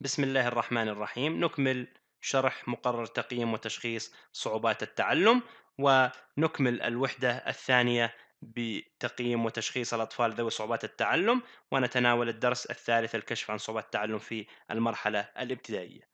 بسم الله الرحمن الرحيم نكمل شرح مقرر تقييم وتشخيص صعوبات التعلم ونكمل الوحدة الثانية بتقييم وتشخيص الأطفال ذوي صعوبات التعلم ونتناول الدرس الثالث الكشف عن صعوبات التعلم في المرحلة الابتدائية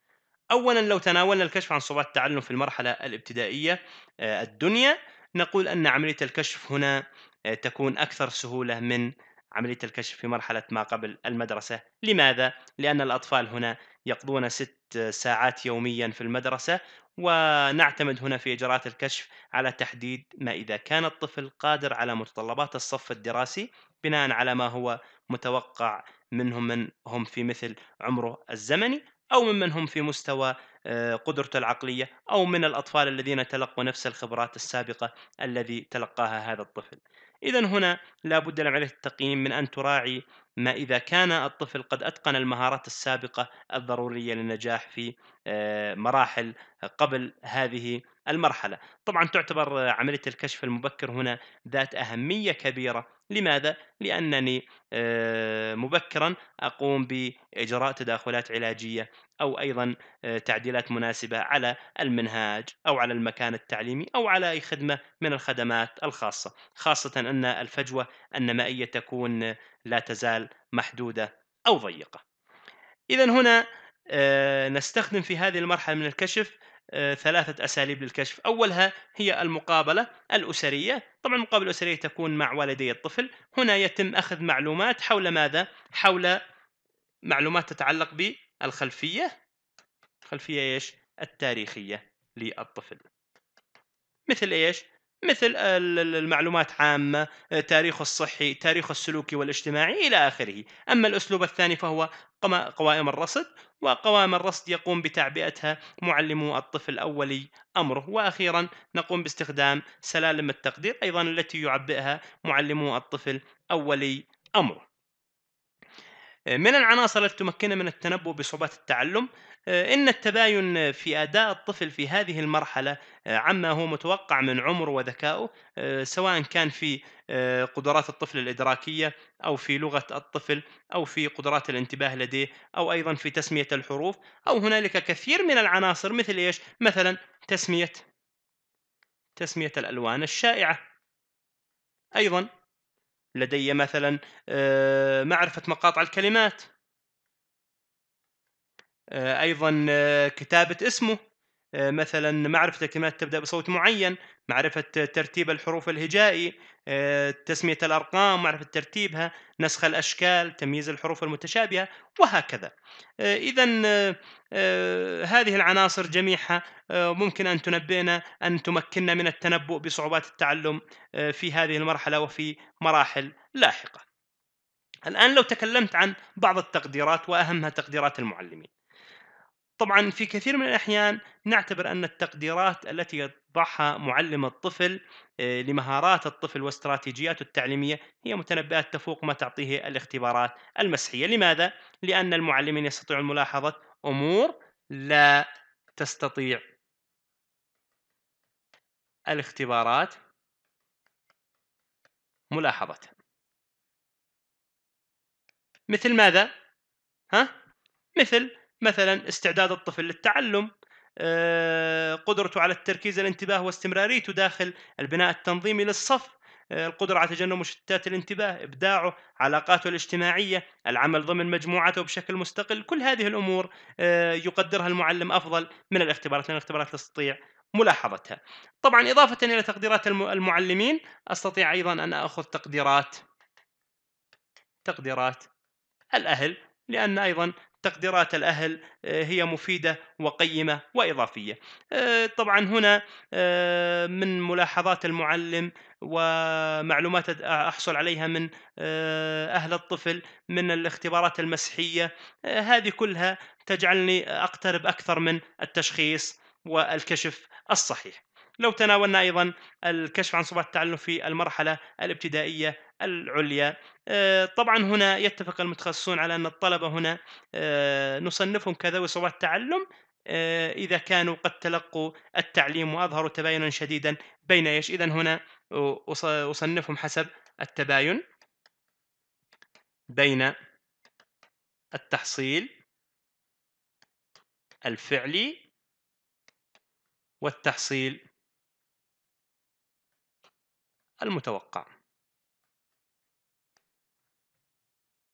أولا لو تناولنا الكشف عن صعوبات التعلم في المرحلة الابتدائية آه، الدنيا نقول أن عملية الكشف هنا آه، تكون أكثر سهولة من عملية الكشف في مرحلة ما قبل المدرسة لماذا؟ لأن الأطفال هنا يقضون ست ساعات يوميا في المدرسة ونعتمد هنا في إجراءات الكشف على تحديد ما إذا كان الطفل قادر على متطلبات الصف الدراسي بناء على ما هو متوقع منهم من هم في مثل عمره الزمني أو ممن هم في مستوى آه، قدرته العقلية أو من الأطفال الذين تلقوا نفس الخبرات السابقة الذي تلقاها هذا الطفل إذا هنا لا بد لعملية التقييم من أن تراعي ما إذا كان الطفل قد أتقن المهارات السابقة الضرورية للنجاح في آه، مراحل قبل هذه المرحلة طبعا تعتبر عملية الكشف المبكر هنا ذات أهمية كبيرة لماذا؟ لأنني آه، مبكرا أقوم بإجراء تداخلات علاجية أو أيضا آه، تعديلات مناسبة على المنهاج أو على المكان التعليمي أو على أي خدمة من الخدمات الخاصة خاصة أن الفجوة النمائية تكون لا تزال محدودة أو ضيقة إذا هنا آه، نستخدم في هذه المرحلة من الكشف آه، ثلاثة أساليب للكشف أولها هي المقابلة الأسرية طبعا المقابلة الأسرية تكون مع والدي الطفل هنا يتم أخذ معلومات حول ماذا؟ حول معلومات تتعلق بالخلفية خلفية إيش؟ التاريخية للطفل مثل إيش؟ مثل المعلومات عامة تاريخ الصحي تاريخ السلوكي والاجتماعي إلى آخره أما الأسلوب الثاني فهو قوائم الرصد وقوائم الرصد يقوم بتعبئتها معلمو الطفل الأولي أمره وأخيرا نقوم باستخدام سلالم التقدير أيضا التي يعبئها معلمو الطفل أولي أمره آه، من العناصر التي تمكنه من التنبؤ بصعوبات التعلم آه، إن التباين في أداء الطفل في هذه المرحلة آه، عما هو متوقع من عمره وذكائه سواء كان في قدرات الطفل الإدراكية أو في لغة الطفل أو في قدرات الانتباه لديه أو أيضا في تسمية الحروف أو هنالك كثير من العناصر مثل إيش مثلا تسمية تسمية الألوان الشائعة أيضا لدي مثلا آه، معرفة مقاطع الكلمات آه، أيضا آه، كتابة اسمه آه، مثلا معرفة الكلمات تبدأ بصوت معين معرفة ترتيب الحروف الهجائي آه، تسمية الأرقام معرفة ترتيبها نسخ الأشكال تمييز الحروف المتشابهة وهكذا آه، إذا هذه العناصر جميعها ممكن أن تنبئنا أن تمكننا من التنبؤ بصعوبات التعلم في هذه المرحلة وفي مراحل لاحقة الآن لو تكلمت عن بعض التقديرات وأهمها تقديرات المعلمين طبعا في كثير من الاحيان نعتبر ان التقديرات التي يضعها معلم الطفل آه، لمهارات الطفل واستراتيجياته التعليميه هي متنبئات تفوق ما تعطيه الاختبارات المسحيه، لماذا؟ لان المعلمين يستطيعون ملاحظه امور لا تستطيع الاختبارات ملاحظتها. مثل ماذا؟ ها؟ مثل مثلا استعداد الطفل للتعلم آه، قدرته على التركيز الانتباه واستمراريته داخل البناء التنظيمي للصف آه، القدرة على تجنب مشتتات الانتباه إبداعه علاقاته الاجتماعية العمل ضمن مجموعته بشكل مستقل كل هذه الأمور آه، يقدرها المعلم أفضل من الاختبارات لأن الاختبارات تستطيع ملاحظتها طبعا إضافة إلى تقديرات المعلمين أستطيع أيضا أن أخذ تقديرات تقديرات الأهل لأن أيضا تقديرات الأهل آه، هي مفيدة وقيمة وإضافية آه، طبعا هنا آه، من ملاحظات المعلم ومعلومات أحصل عليها من أهل الطفل من الاختبارات المسحية هذه كلها تجعلني أقترب أكثر من التشخيص والكشف الصحيح لو تناولنا ايضا الكشف عن صفات التعلم في المرحله الابتدائيه العليا آه، طبعا هنا يتفق المتخصصون على ان الطلبه هنا آه، نصنفهم كذوي صفات تعلم آه، اذا كانوا قد تلقوا التعليم واظهروا تباينا شديدا بين ايش اذا هنا اصنفهم حسب التباين بين التحصيل الفعلي والتحصيل المتوقع